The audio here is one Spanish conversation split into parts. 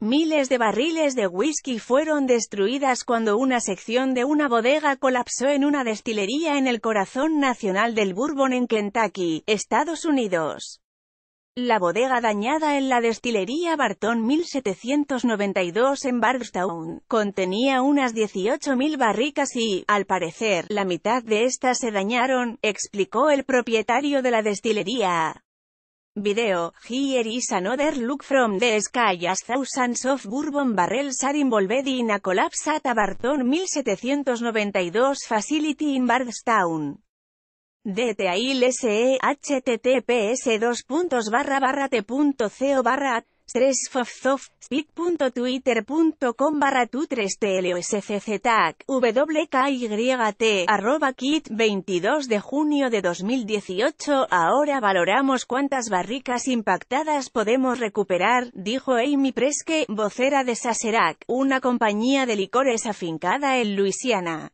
Miles de barriles de whisky fueron destruidas cuando una sección de una bodega colapsó en una destilería en el corazón nacional del Bourbon en Kentucky, Estados Unidos. La bodega dañada en la destilería Barton 1792 en Bardstown, contenía unas 18.000 barricas y, al parecer, la mitad de estas se dañaron, explicó el propietario de la destilería. Video, here is another look from the sky as thousands of bourbon barrels are involved in a collapse at a Barton 1792 facility in Bardstown. SE, https 2 barra barra speak.twitter.com barra tu 3 tag, wkyt, arroba kit, 22 de junio de 2018, ahora valoramos cuántas barricas impactadas podemos recuperar, dijo Amy Preske, vocera de Saserac, una compañía de licores afincada en Luisiana.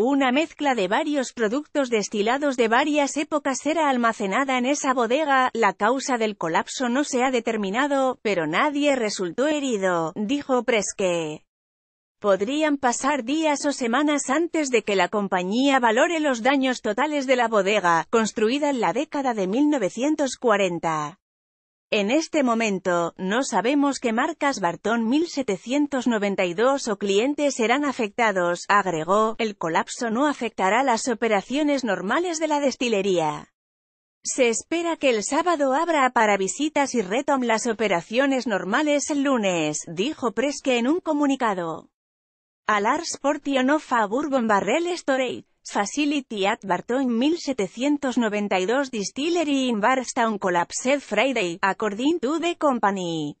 Una mezcla de varios productos destilados de varias épocas era almacenada en esa bodega, la causa del colapso no se ha determinado, pero nadie resultó herido, dijo Presque. Podrían pasar días o semanas antes de que la compañía valore los daños totales de la bodega, construida en la década de 1940. En este momento, no sabemos qué marcas Barton 1792 o clientes serán afectados, agregó, el colapso no afectará las operaciones normales de la destilería. Se espera que el sábado abra para visitas y retom las operaciones normales el lunes, dijo Presque en un comunicado. Alars Sportio of Bourbon Barrel Storage facility at Barton 1792 distillery in Barstown collapsed Friday, according to the company.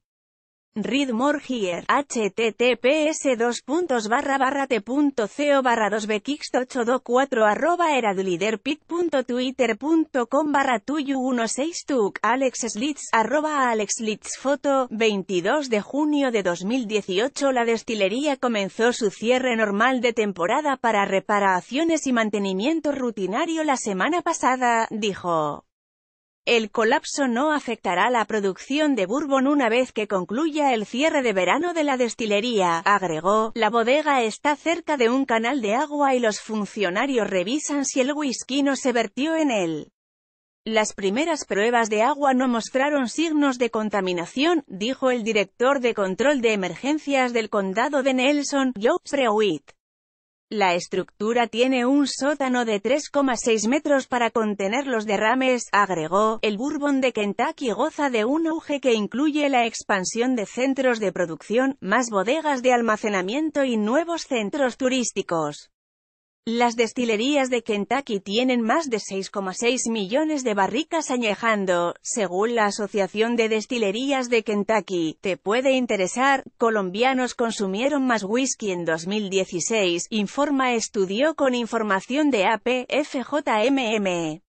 Read more here. https dos puntos barra barra t.co barra 2 bkix824 arroba eraduliderpic.twitter.com barra tuyu 16 tuk Alex Slits arroba Alex Slits foto 22 de junio de 2018 la destilería comenzó su cierre normal de temporada para reparaciones y mantenimiento rutinario la semana pasada, dijo. El colapso no afectará la producción de bourbon una vez que concluya el cierre de verano de la destilería, agregó. La bodega está cerca de un canal de agua y los funcionarios revisan si el whisky no se vertió en él. Las primeras pruebas de agua no mostraron signos de contaminación, dijo el director de control de emergencias del condado de Nelson, Joe Prewitt. La estructura tiene un sótano de 3,6 metros para contener los derrames, agregó. El Bourbon de Kentucky goza de un auge que incluye la expansión de centros de producción, más bodegas de almacenamiento y nuevos centros turísticos. Las destilerías de Kentucky tienen más de 6,6 millones de barricas añejando, según la Asociación de Destilerías de Kentucky. Te puede interesar, colombianos consumieron más whisky en 2016, informa estudio con información de APFJMM.